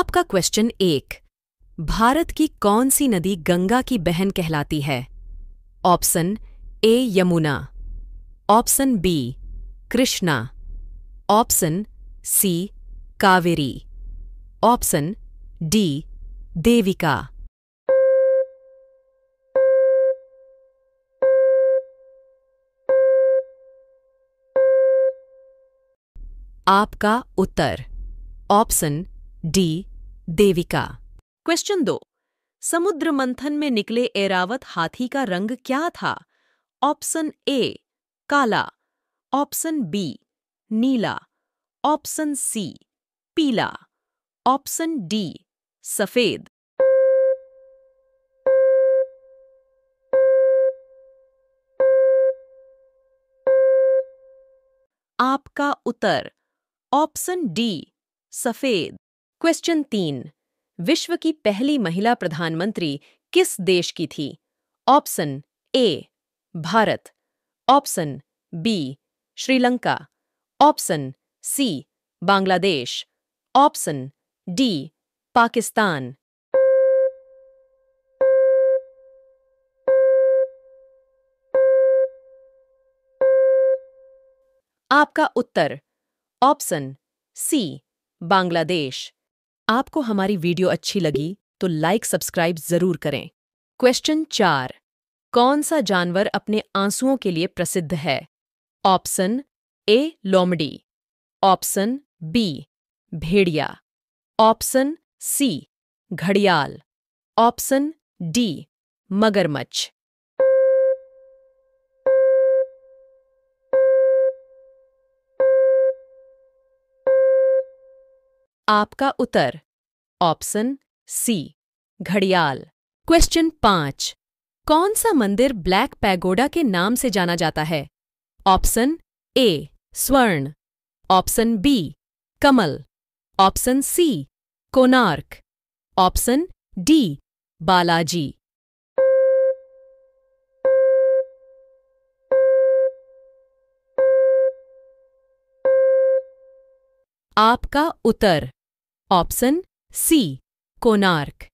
आपका क्वेश्चन एक भारत की कौन सी नदी गंगा की बहन कहलाती है option A Yamuna option B Krishna option C Kaveri option D Devika आपका उत्तर ऑप्शन डी देविका क्वेश्चन दो समुद्र मंथन में निकले एरावत हाथी का रंग क्या था ऑप्शन ए काला ऑप्शन बी नीला ऑप्शन सी पीला ऑप्शन डी सफेद आपका उत्तर ऑप्शन डी सफेद क्वेश्चन तीन विश्व की पहली महिला प्रधानमंत्री किस देश की थी option A Bharat option B Sri Lanka option C Bangladesh option D Pakistan आपका उत्तर ऑप्शन सी बांग्लादेश आपको हमारी वीडियो अच्छी लगी तो लाइक सब्सक्राइब जरूर करें क्वेश्चन चार कौन सा जानवर अपने आंसुओं के लिए प्रसिद्ध है ऑप्शन ए लोमडी ऑप्शन बी भेड़िया ऑप्शन सी घड़ियाल ऑप्शन डी मगरमच्छ आपका उत्तर ऑप्शन सी घड़ियाल क्वेश्चन पांच कौन सा मंदिर ब्लैक पैगोडा के नाम से जाना जाता है ऑप्शन ए स्वर्ण ऑप्शन बी कमल option C Konark option D Balaji आपका उत्तर Option C. Konark